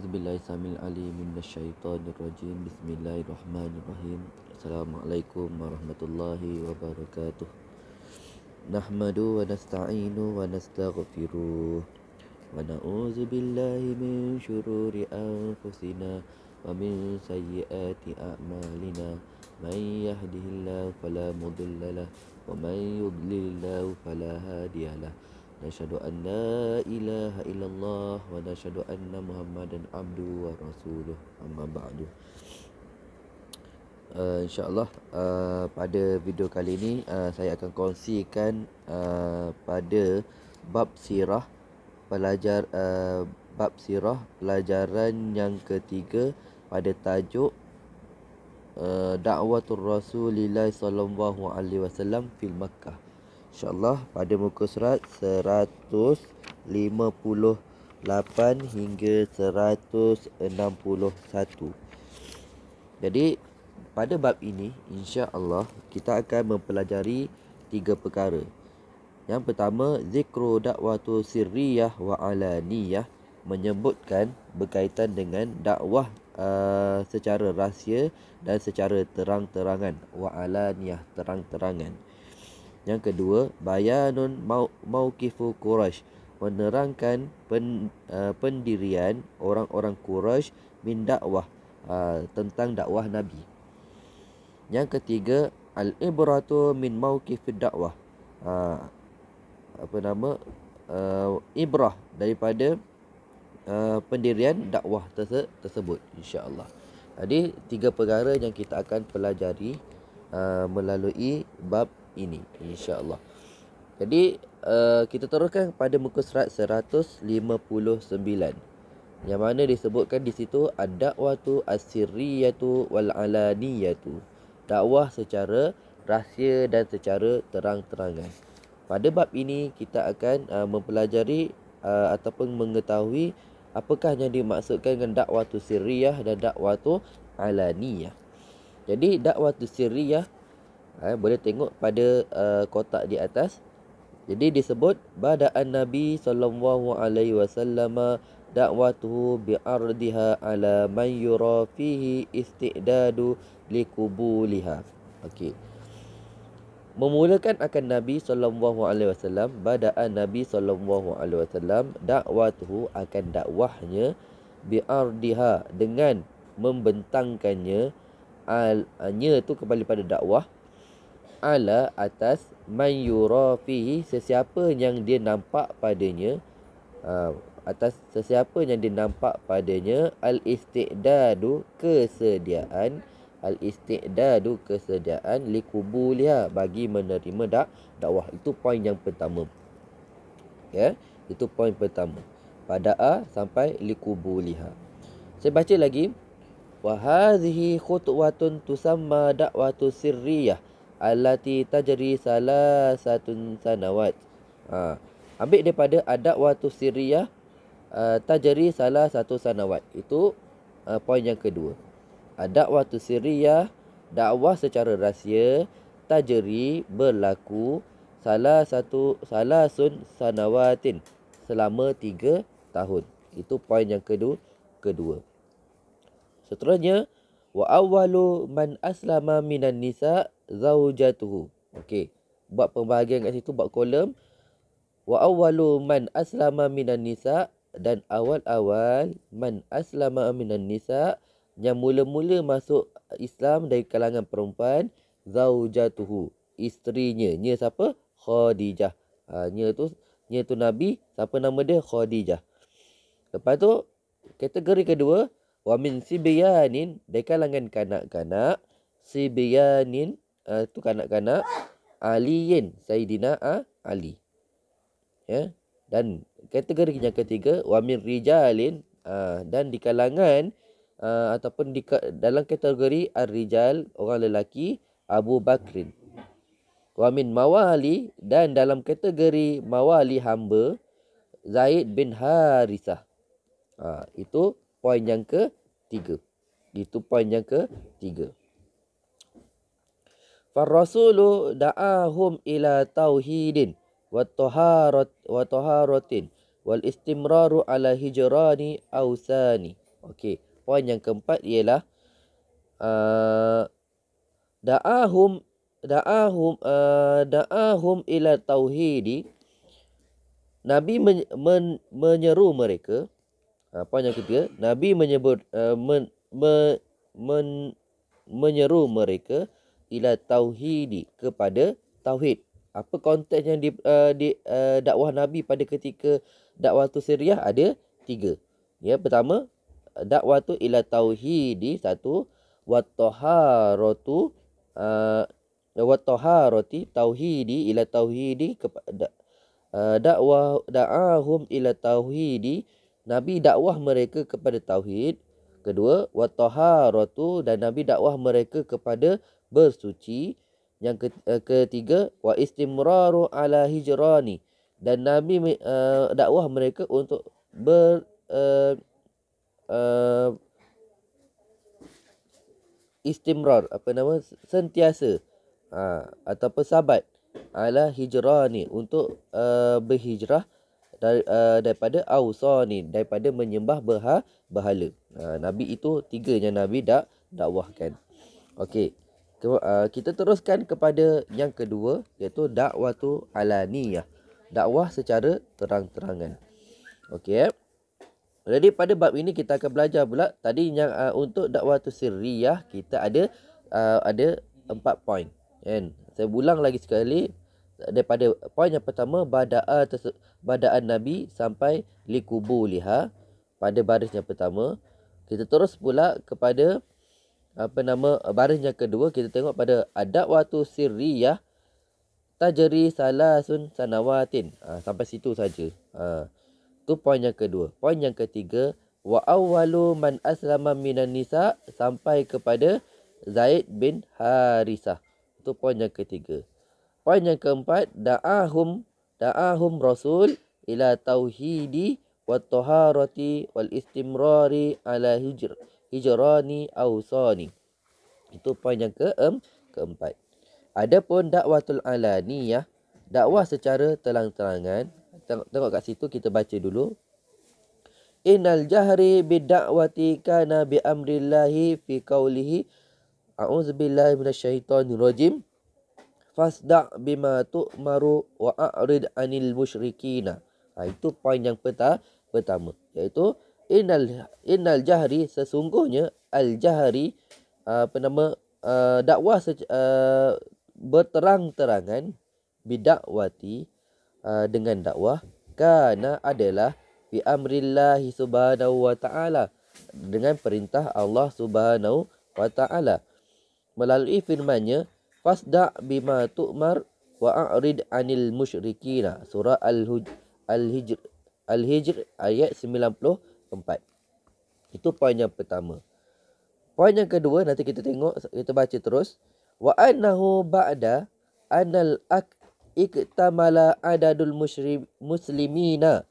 أعوذ بالله السميع العليم من الشيطان الرجيم بسم الله الرحمن الرحيم السلام عليكم ورحمة الله وبركاته نحمد ونستعين ونستغفر ونعوذ بالله من شرور أنفسنا ومن سيئات أعمالنا من يهده الله فلا مضل له ومن يضلل الله فلا هادي له نشهد أن لا إله إلا الله ونشهد أن محمدا عبده ورسوله أما بعد uh, InsyaAllah uh, pada video kali ini uh, saya akan kongsikan uh, pada bab sirah pelajar uh, bab sirah pelajaran yang ketiga pada tajuk uh, da'watul rasulillah sallallahu alaihi wasallam fil makkah InsyaAllah pada muka surat 158 hingga 161 Jadi pada bab ini insyaAllah kita akan mempelajari tiga perkara Yang pertama zikru dakwatu sirriyah wa alaniyah Menyebutkan berkaitan dengan dakwah Uh, secara rahsia dan secara terang-terangan wa alaniyah terang-terangan yang kedua, Bayanun Maukifu Quraish menerangkan pen, uh, pendirian orang-orang Quraish min dakwah uh, tentang dakwah Nabi. Yang ketiga, Al-Ibratu min Maukifu Dakwah. Uh, apa nama? Uh, ibrah daripada uh, pendirian dakwah terse- tersebut insya-Allah. Jadi tiga perkara yang kita akan pelajari uh, melalui bab ini insyaallah jadi uh, kita teruskan pada muka surat 159 yang mana disebutkan di situ ad-da'watu as-sirriyatu wal alaniyatu dakwah secara rahsia dan secara terang-terangan pada bab ini kita akan uh, mempelajari uh, ataupun mengetahui apakah yang dimaksudkan dengan dakwah tu sirriyah dan dakwah tu alaniyah. Jadi dakwah tu sirriyah eh, boleh tengok pada uh, kotak di atas jadi disebut badaan nabi sallallahu alaihi wasallam da'watuhu bi ala man yura fihi istidadu li okey memulakan akan nabi sallallahu alaihi wasallam badaan nabi sallallahu alaihi wasallam da'watuhu akan dakwahnya bi ardiha dengan membentangkannya al tu kembali pada dakwah ala atas man yurafihi sesiapa yang dia nampak padanya ha, atas sesiapa yang dia nampak padanya al istidadu kesediaan al istidadu kesediaan li kubulia bagi menerima dak dakwah itu poin yang pertama ya itu poin pertama pada a sampai li kubulia saya baca lagi wa hadhihi khutwatun tusamma da'watu sirriyah allati tajri satu sanawat. Ha. Ambil daripada adab watu siriyah uh, ha, tajri salah satu sanawat. Itu uh, ha, poin yang kedua. Adab watu siriyah dakwah secara rahsia tajri berlaku salah satu salah sun sanawatin selama tiga tahun. Itu poin yang kedua. kedua. Seterusnya, wa awalu man aslama minan nisa' zaujatuhu. Okey. Buat pembahagian kat situ buat kolom wa awwalu man aslama minan nisa dan awal-awal man aslama minan nisa yang mula-mula masuk Islam dari kalangan perempuan zaujatuhu isterinya nya siapa Khadijah ha, nya tu nya tu nabi siapa nama dia Khadijah lepas tu kategori kedua wa min sibyanin dari kalangan kanak-kanak sibyanin uh, tu kanak-kanak Aliyin Sayyidina ah, Ali. Ya. Dan kategori yang ketiga wamir rijalin uh, dan di kalangan uh, ataupun di dalam kategori ar-rijal orang lelaki Abu Bakrin. Wamin mawali dan dalam kategori mawali hamba Zaid bin Harisah. Ha, itu poin yang ketiga. Itu poin yang ketiga. Farrasulu da'ahum ila tauhidin wa taharat wa taharatin wal istimraru ala hijrani awsani. Okey, poin yang keempat ialah uh, da'ahum da'ahum uh, da'ahum ila tauhidi Nabi men, men, menyeru mereka apa uh, yang ketiga Nabi menyebut uh, men, me, men, menyeru mereka ila tauhid kepada tauhid. Apa konteks yang di, uh, di uh, dakwah Nabi pada ketika dakwah tu seriah ada tiga. Ya, pertama dakwah tu ila tauhidi satu wa taharatu uh, wa tauhid tauhidi ila tauhidi kepada uh, dakwah da'ahum ila tauhid Nabi dakwah mereka kepada tauhid kedua wa taharatu dan nabi dakwah mereka kepada bersuci. Yang eh, ketiga, wa istimraru ala hijrani dan nabi uh, dakwah mereka untuk ber uh, uh, istimrar apa nama sentiasa uh, ha, atau pesabat ala hijrani untuk uh, berhijrah dari, uh, daripada ausani daripada menyembah berha, berhala. Uh, nabi itu tiga yang nabi dak dakwahkan. Okey. Uh, kita teruskan kepada yang kedua iaitu tu alaniyah dakwah secara terang-terangan okey eh? jadi pada bab ini kita akan belajar pula tadi yang uh, untuk tu sirriyah kita ada uh, ada 4 poin kan saya ulang lagi sekali daripada poin yang pertama bada'a badaan nabi sampai likubuliha pada baris yang pertama kita terus pula kepada apa nama eh, baris yang kedua kita tengok pada adab waktu sirriyah tajri salasun sanawatin ha, sampai situ saja ha, tu poin yang kedua poin yang ketiga wa awwalu man aslama minan nisa sampai kepada Zaid bin Harisah tu poin yang ketiga poin yang keempat da'ahum da'ahum rasul ila tauhidi wa taharati wal istimrari ala hijrah hijrani awsani. Itu poin yang ke um, keempat. Adapun dakwatul alaniyah, dakwah secara terang-terangan. Teng- tengok kat situ kita baca dulu. Innal jahri bidakwati kana bi amrillahi fi qawlihi a'udzubillahi minasyaitonirrajim fasda bima tu'maru wa a'rid 'anil musyrikin. Ha, itu poin yang peta, pertama iaitu innal innal jahri sesungguhnya al jahri ah, apa nama ah, dakwah ah, berterang-terangan bidakwati dengan dakwah karena adalah fi amrillah subhanahu wa taala dengan perintah Allah subhanahu wa taala melalui firman-Nya fasda bima tu'mar wa a'rid 'anil musyrikin surah al-hujr al-hijr al-hijr ayat keempat. Itu poin yang pertama. Poin yang kedua nanti kita tengok kita baca terus wa annahu ba'da anal ak iktamala adadul muslimina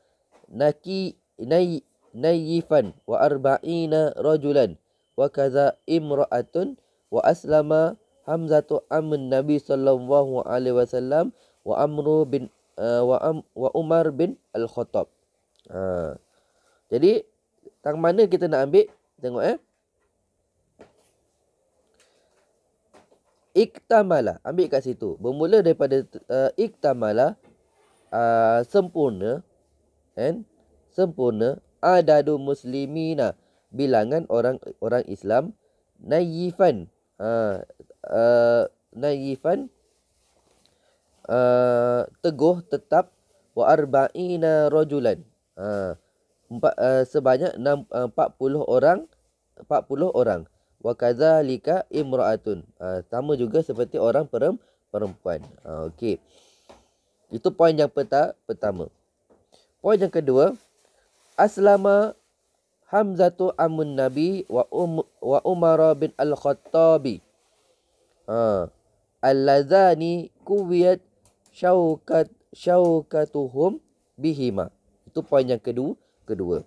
naki nay nayifan wa arba'ina rajulan wa kaza imra'atun wa aslama hamzatu amin nabi sallallahu alaihi wasallam wa amru bin eh, wa, am, wa umar bin al khattab ha. Jadi tang mana kita nak ambil? Tengok eh. Iktamala, ambil kat situ. Bermula daripada uh, iktamala uh, sempurna kan? Sempurna adadu muslimina bilangan orang-orang Islam naifan. Ha uh, naifan uh, teguh tetap wa arba'ina rojulan. Ha uh, Eh, sebanyak enam, eh, uh, 40 orang 40 orang wa kadzalika imraatun uh, sama juga seperti orang perempuan ah, okey itu poin yang peta, pertama poin yang kedua aslama hamzatu amun nabi wa um, wa umar bin al khattabi ha uh, allazani kuwiyat syaukat syaukatuhum bihima itu poin yang kedua kedua.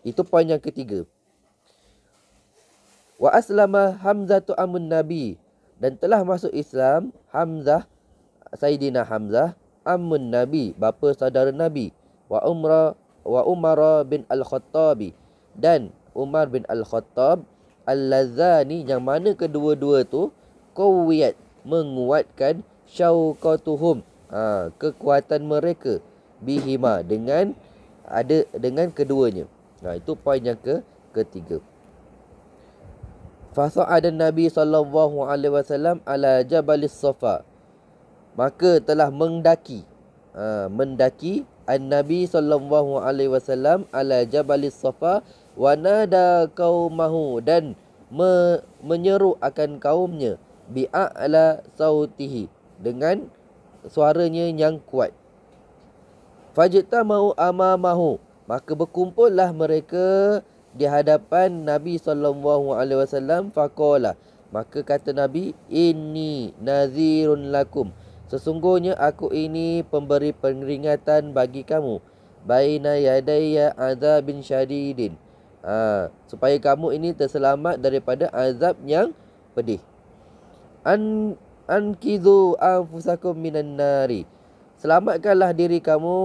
Itu poin yang ketiga. Wa aslama tu amun Nabi dan telah masuk Islam Hamzah Sayyidina Hamzah amun Nabi bapa saudara Nabi wa umra wa Umar bin Al-Khattab dan Umar bin Al-Khattab allazani yang mana kedua-dua tu kuwiat menguatkan syauqatuhum ha, kekuatan mereka bihima dengan ada dengan keduanya. Nah, itu poin yang ke ketiga. Fasa'ada Nabi sallallahu alaihi wasallam ala Jabal Safa. Maka telah mendaki. Ha, mendaki An-Nabi sallallahu alaihi wasallam ala Jabal Safa wa nada qaumahu dan me- menyeru akan kaumnya bi'ala sautihi dengan suaranya yang kuat. Fajita mau ama mau, Maka berkumpullah mereka di hadapan Nabi sallallahu alaihi wasallam faqala. Maka kata Nabi, ini nazirun lakum." Sesungguhnya aku ini pemberi peringatan bagi kamu. Baina yadayya azabin syadidin. Ha, supaya kamu ini terselamat daripada azab yang pedih. An ankizu anfusakum minan nari selamatkanlah diri kamu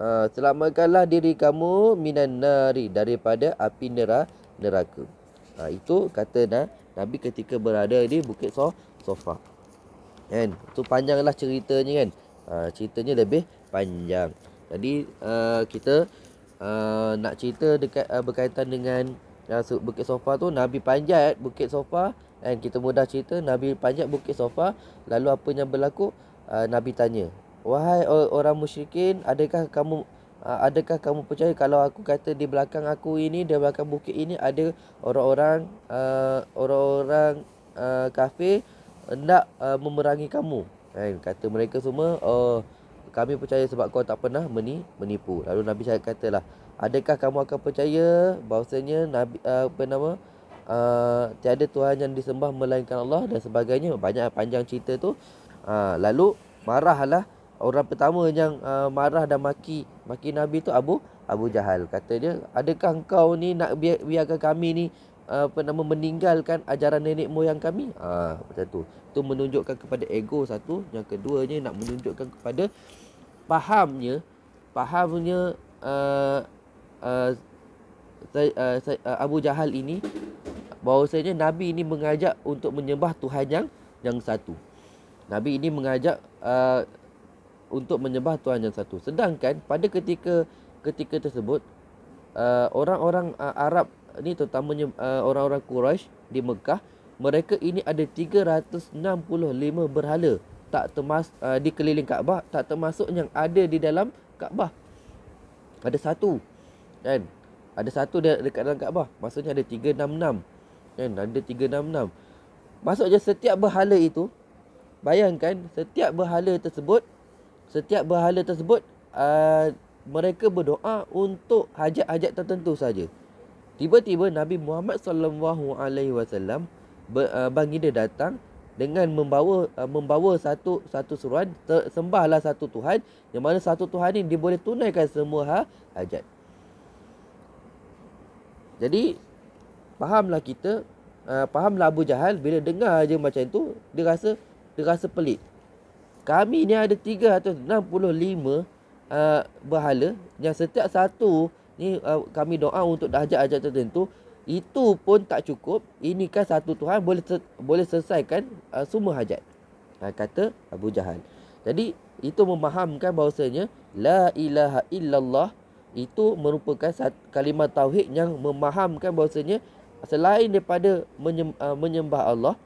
ha, selamatkanlah diri kamu minan nari daripada api neraka ha, itu kata nah, nabi ketika berada di bukit so, sofa kan tu panjanglah ceritanya kan ha, ceritanya lebih panjang jadi uh, kita uh, nak cerita dekat uh, berkaitan dengan masuk bukit sofa tu nabi panjat bukit sofa dan kita mudah cerita nabi panjat bukit sofa lalu apa yang berlaku uh, nabi tanya wahai orang musyrikin adakah kamu adakah kamu percaya kalau aku kata di belakang aku ini di belakang bukit ini ada orang-orang orang-orang uh, kafir hendak uh, memerangi kamu Eh kata mereka semua oh kami percaya sebab kau tak pernah meni menipu lalu nabi saya katalah adakah kamu akan percaya bahasanya nabi uh, apa nama Uh, tiada Tuhan yang disembah melainkan Allah dan sebagainya banyak panjang cerita tu uh, lalu marahlah orang pertama yang uh, marah dan maki maki Nabi tu Abu Abu Jahal. Kata dia, adakah engkau ni nak biar, biarkan kami ni uh, apa nama meninggalkan ajaran nenek moyang kami? Ah uh, macam tu. Tu menunjukkan kepada ego satu, yang keduanya nak menunjukkan kepada fahamnya fahamnya uh, uh, say, uh, uh, Abu Jahal ini bahawasanya Nabi ini mengajak untuk menyembah Tuhan yang yang satu. Nabi ini mengajak uh, untuk menyembah Tuhan yang satu. Sedangkan pada ketika ketika tersebut uh, orang-orang uh, Arab ni terutamanya uh, orang-orang Quraisy di Mekah, mereka ini ada 365 berhala tak termas uh, di keliling Kaabah, tak termasuk yang ada di dalam Kaabah. Ada satu. Kan? Ada satu dekat dalam Kaabah. Maksudnya ada 366. Kan? Ada 366. Maksudnya setiap berhala itu Bayangkan setiap berhala tersebut setiap berhala tersebut uh, mereka berdoa untuk hajat-hajat tertentu saja. Tiba-tiba Nabi Muhammad sallallahu alaihi wasallam uh, bagi dia datang dengan membawa uh, membawa satu satu seruan sembahlah satu tuhan yang mana satu tuhan ini dia boleh tunaikan semua ha, hajat. Jadi fahamlah kita uh, fahamlah Abu Jahal bila dengar aja macam itu dia rasa dia rasa pelik kami ni ada 365 uh, berhala yang setiap satu ni uh, kami doa untuk dahjat-dahjat tertentu itu pun tak cukup ini kan satu Tuhan boleh boleh selesaikan uh, semua hajat uh, kata Abu Jahal jadi itu memahamkan bahawasanya la ilaha illallah itu merupakan satu kalimat tauhid yang memahamkan bahawasanya selain daripada uh, menyembah Allah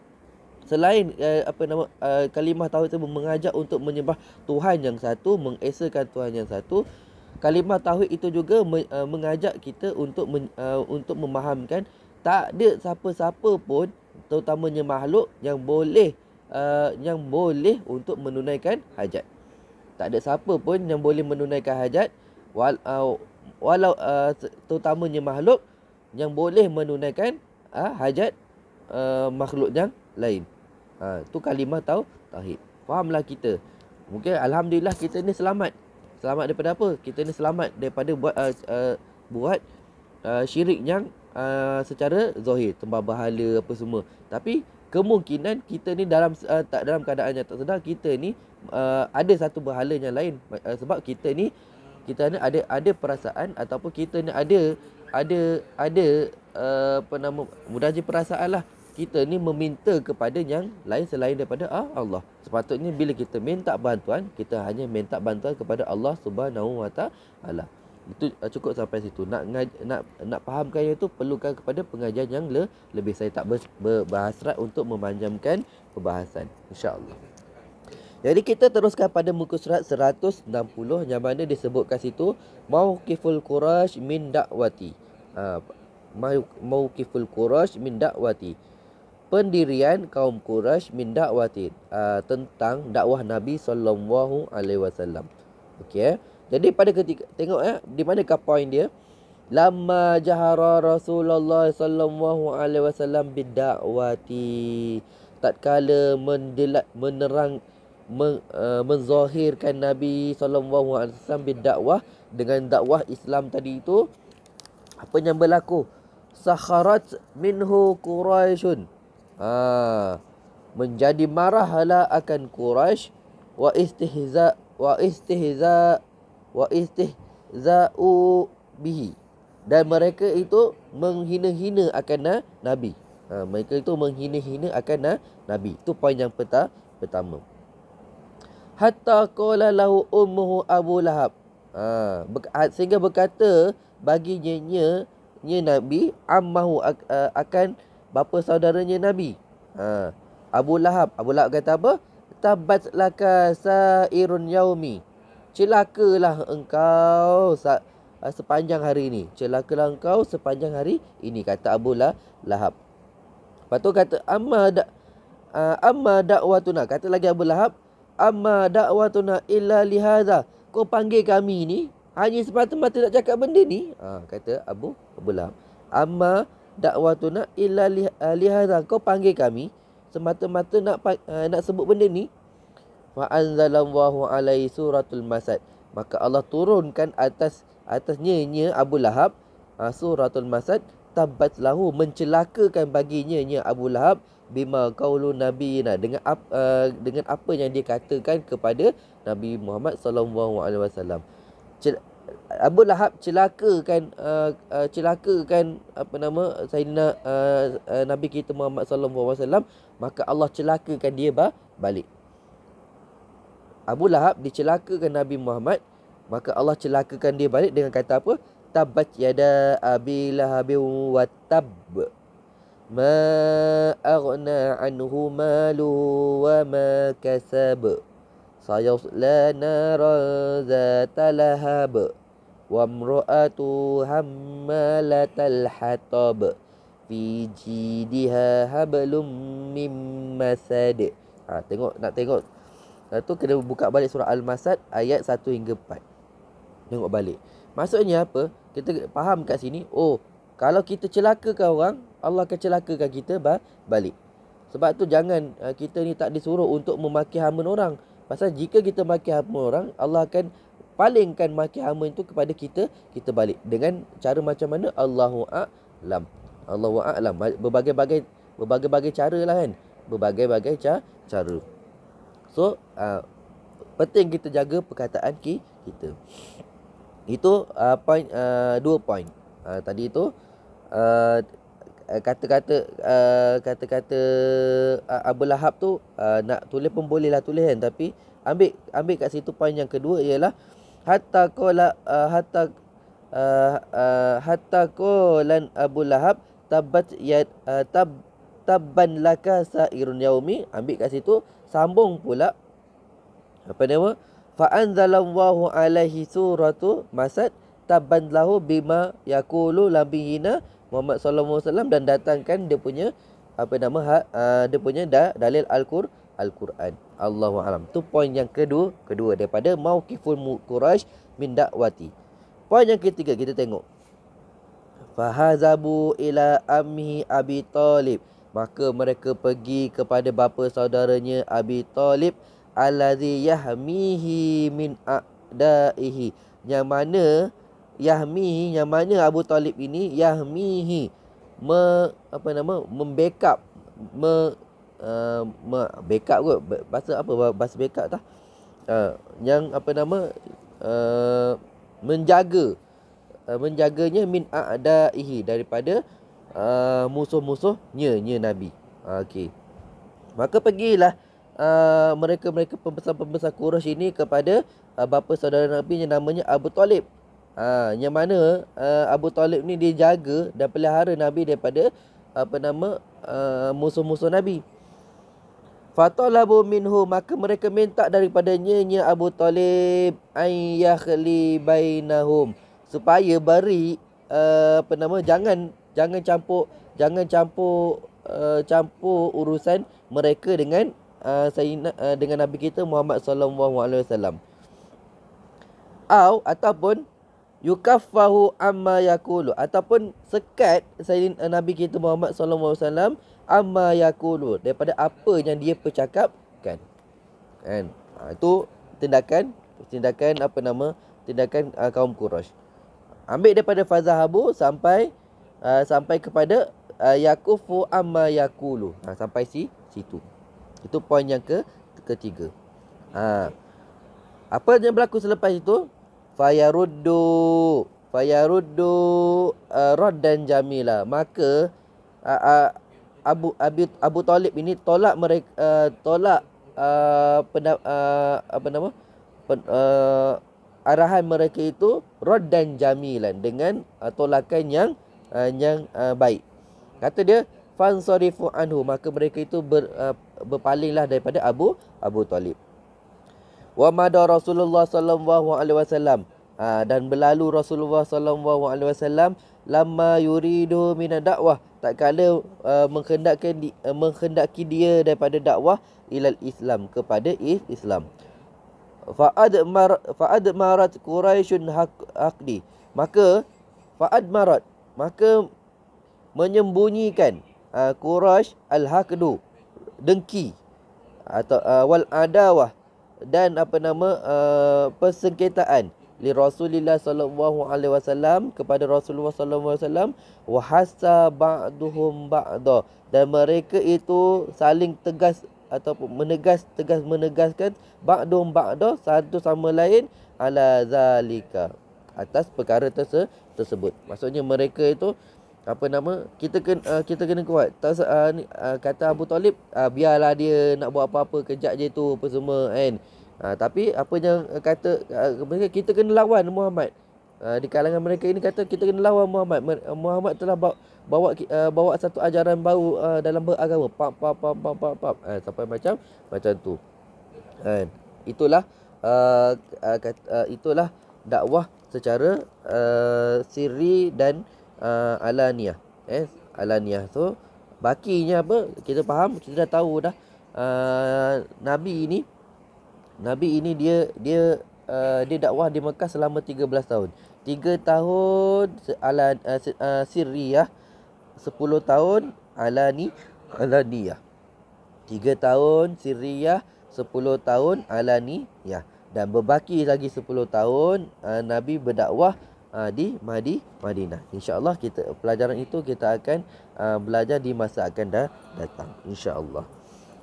Selain uh, apa nama uh, kalimah tauhid itu mengajak untuk menyembah Tuhan yang satu, mengesakan Tuhan yang satu, kalimah tauhid itu juga me, uh, mengajak kita untuk men, uh, untuk memahamkan tak ada siapa-siapa pun terutamanya makhluk yang boleh uh, yang boleh untuk menunaikan hajat. Tak ada siapa pun yang boleh menunaikan hajat wal, uh, walau uh, terutamanya makhluk yang boleh menunaikan uh, hajat uh, makhluk yang lain. Ha, tu kalimah tahu tauhid. Fahamlah kita. Mungkin alhamdulillah kita ni selamat. Selamat daripada apa? Kita ni selamat daripada buat uh, uh, buat uh, syirik yang uh, secara zahir tembah bahala apa semua. Tapi kemungkinan kita ni dalam uh, tak dalam keadaan yang tak sedar kita ni uh, ada satu bahala yang lain uh, sebab kita ni kita ni ada ada perasaan ataupun kita ni ada ada ada uh, apa nama mudah je perasaan lah kita ni meminta kepada yang lain selain daripada ah, Allah. Sepatutnya bila kita minta bantuan, kita hanya minta bantuan kepada Allah Subhanahu Wa Taala. Itu ah, cukup sampai situ. Nak nak nak fahamkan yang itu perlukan kepada pengajian yang le, lebih saya tak ber, ber, berhasrat untuk memanjangkan perbahasan. Insyaallah. Jadi kita teruskan pada muka surat 160 yang mana disebutkan situ mauqiful quraish min dakwati. Ha, ah, mauqiful quraish min dakwati pendirian kaum Quraisy min dakwati uh, ah, tentang dakwah Nabi sallallahu alaihi wasallam. Okey. Eh? Jadi pada ketika tengok eh di mana ka point dia? Lama jahara Rasulullah sallallahu alaihi wasallam bidakwati tatkala mendelat menerang men, uh, ah, menzahirkan Nabi sallallahu alaihi wasallam bidakwah dengan dakwah Islam tadi itu apa yang berlaku? Sakharat minhu Quraisyun ha, menjadi marah hala akan Quraisy wa istihza wa istihza wa istihza bihi dan mereka itu menghina-hina akan ha, nabi ha, mereka itu menghina-hina akan ha, nabi itu poin yang peta, pertama hatta qala lahu ummuhu abu lahab ha, ha sehingga berkata baginya nya nabi ammahu akan bapa saudaranya Nabi. Ha. Abu Lahab, Abu Lahab kata apa? Tabat laka sa'irun yaumi. Celakalah engkau sa- ah, sepanjang hari ini. Celakalah engkau sepanjang hari ini kata Abu Lahab. Lepas tu kata amma da uh, amma da'watuna kata lagi Abu Lahab, amma da'watuna illa lihaza. Kau panggil kami ni hanya semata-mata nak cakap benda ni. Ha, kata Abu Abu Lahab. Amma dakwatuna illa ah, lihadha kau panggil kami semata-mata nak uh, nak sebut benda ni fa anzalallahu alai suratul masad maka Allah turunkan atas atasnya nya Abu Lahab uh, suratul masad tabat lahu mencelakakan baginya nya Abu Lahab bima qaulun nabiyina dengan uh, dengan apa yang dia katakan kepada Nabi Muhammad sallallahu alaihi wasallam Abu Lahab celakakan uh, uh, celakakan apa nama Sayyidina uh, uh, Nabi kita Muhammad sallallahu alaihi wasallam maka Allah celakakan dia bah balik. Abu Lahab dicelakakan Nabi Muhammad maka Allah celakakan dia balik dengan kata apa? Tabat yada Abi Lahab wa tab. Ma aghna anhu malu wa ma kasab. سيصلى نارا ذات لهب wa حمالة الحطب في fi حبل من مسد ha, tengok nak tengok Lepas tu kena buka balik surah Al-Masad ayat 1 hingga 4 Tengok balik Maksudnya apa Kita faham kat sini Oh Kalau kita celakakan orang Allah akan celakakan kita Balik Sebab tu jangan eh, Kita ni tak disuruh Untuk memaki hamun orang Pasal jika kita maki hama orang, Allah akan palingkan maki hama itu kepada kita, kita balik. Dengan cara macam mana? Allahu a'lam. Allahu a'lam. Berbagai-bagai berbagai-bagai cara lah kan. Berbagai-bagai ca- cara. So, uh, penting kita jaga perkataan ki kita. Itu uh, point, uh, dua point. Uh, tadi itu, uh, Eh, kata-kata uh, kata-kata uh, eh, Abu Lahab tu uh, nak tulis pun boleh lah tulis kan tapi ambil ambil kat situ poin yang kedua ialah hatta qala uh, hatta uh, uh, hatta qalan Abu Lahab tabat ya uh, tab tabban laka sairun yaumi ambil kat situ sambung pula apa nama fa anzalallahu alaihi suratu masad tabban lahu bima yaqulu labihina Muhammad sallallahu alaihi wasallam dan datangkan dia punya apa nama uh, dia punya da, dalil al-Qur al-Quran. Allahu a'lam. Tu poin yang kedua, kedua daripada mauqiful Quraisy min dakwati. Poin yang ketiga kita tengok. Fahazabu ila ammi Abi Talib. Maka mereka pergi kepada bapa saudaranya Abi Talib allazi yahmihi min a'daihi. Yang mana yahmihi yang mana Abu Talib ini yahmihi me, apa nama membackup me, uh, me backup kot bahasa apa bahasa backup tah uh, yang apa nama uh, menjaga uh, menjaganya min a'daihi daripada uh, musuh-musuhnya nya nabi uh, okey maka pergilah uh, mereka-mereka pembesar-pembesar Quraisy ini kepada uh, bapa saudara Nabi yang namanya Abu Talib Ha, yang mana uh, Abu Talib ni dia jaga dan pelihara Nabi daripada apa nama ha, musuh-musuh Nabi. Fatalabu minhu maka mereka minta daripadanya nya Abu Talib ayah ayyakhli bainahum supaya beri uh, apa nama jangan jangan campur jangan campur uh, campur urusan mereka dengan uh, saya, uh, dengan Nabi kita Muhammad sallallahu alaihi wasallam. Au ataupun yukaffahu amma yaqulu ataupun sekat Sayyidina eh, Nabi kita Muhammad SAW alaihi amma yaqulu daripada apa yang dia percakapkan. Kan? Ha, itu tindakan tindakan apa nama? tindakan uh, kaum Quraisy. Ambil daripada fazahabu sampai uh, sampai kepada uh, ah, yakufu amma yaqulu. Ha, sampai si situ. Itu poin yang ke ketiga. Ha. Apa yang berlaku selepas itu? fayaruddu fayaruddu uh, dan jamila maka uh, uh, Abu Abi Abu Talib ini tolak mereka uh, tolak uh, pena, uh, apa nama pen, uh, arahan mereka itu Rod dan jamilan dengan uh, tolakan yang uh, yang uh, baik kata dia Fansorifu anhu maka mereka itu ber, uh, berpalinglah daripada Abu Abu Talib wa mada Rasulullah sallallahu alaihi wasallam ha, dan berlalu Rasulullah sallallahu alaihi wasallam lama yuridu min dakwah tak kala uh, e, menghendakkan di, uh, menghendaki dia daripada dakwah ilal Islam kepada Islam faad mar faad marat quraishun haqdi maka faad marat maka menyembunyikan uh, quraish al haqdu dengki atau uh, wal adawah dan apa nama uh, persengketaan li Rasulillah sallallahu alaihi wasallam kepada Rasulullah sallallahu alaihi wasallam wahasa ba'duhum ba'da dan mereka itu saling tegas ataupun menegas tegas menegaskan ba'dum ba'da satu sama lain ala zalika atas perkara terse, tersebut maksudnya mereka itu apa nama kita kena uh, kita kena kuat Tas, uh, ni, uh, kata Abu Talib uh, biarlah dia nak buat apa-apa kejap je tu apa semua kan uh, tapi apa yang uh, kata mereka kita kena lawan Muhammad uh, di kalangan mereka ini kata kita kena lawan Muhammad uh, Muhammad telah bawa bawa, uh, bawa satu ajaran baru uh, dalam beragama pap pap pap pap pap, pap. Uh, sampai macam macam tu kan uh, itulah uh, uh, kata, uh, itulah dakwah secara uh, siri dan uh, alaniah eh alaniah tu bakinya apa kita faham kita dah tahu dah uh, nabi ini nabi ini dia dia uh, dia dakwah di Mekah selama 13 tahun 3 tahun ala uh, uh sirriyah 10 tahun alani alaniah 3 tahun sirriyah 10 tahun alani ya dan berbaki lagi 10 tahun uh, nabi berdakwah uh, di Madi, Madinah. InsyaAllah kita pelajaran itu kita akan uh, belajar di masa akan dah datang. Insya Allah.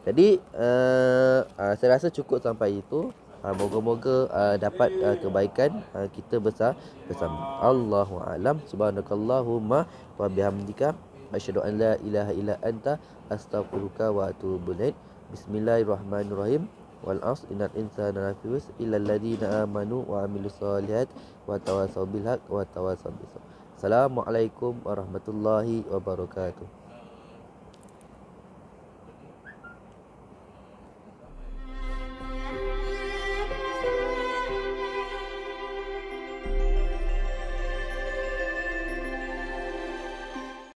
Jadi uh, uh, saya rasa cukup sampai itu. moga-moga uh, dapat uh, kebaikan uh, kita besar bersama. Allahu a'lam. Subhanakallahumma wa bihamdika asyhadu an la ilaha illa anta astaghfiruka wa atubu ilaik. Bismillahirrahmanirrahim wal asr innal insana lafi yusr illa alladhina amanu wa amilus solihat wa tawassaw bil haqq wa tawassaw bis sabr. Assalamualaikum warahmatullahi wabarakatuh.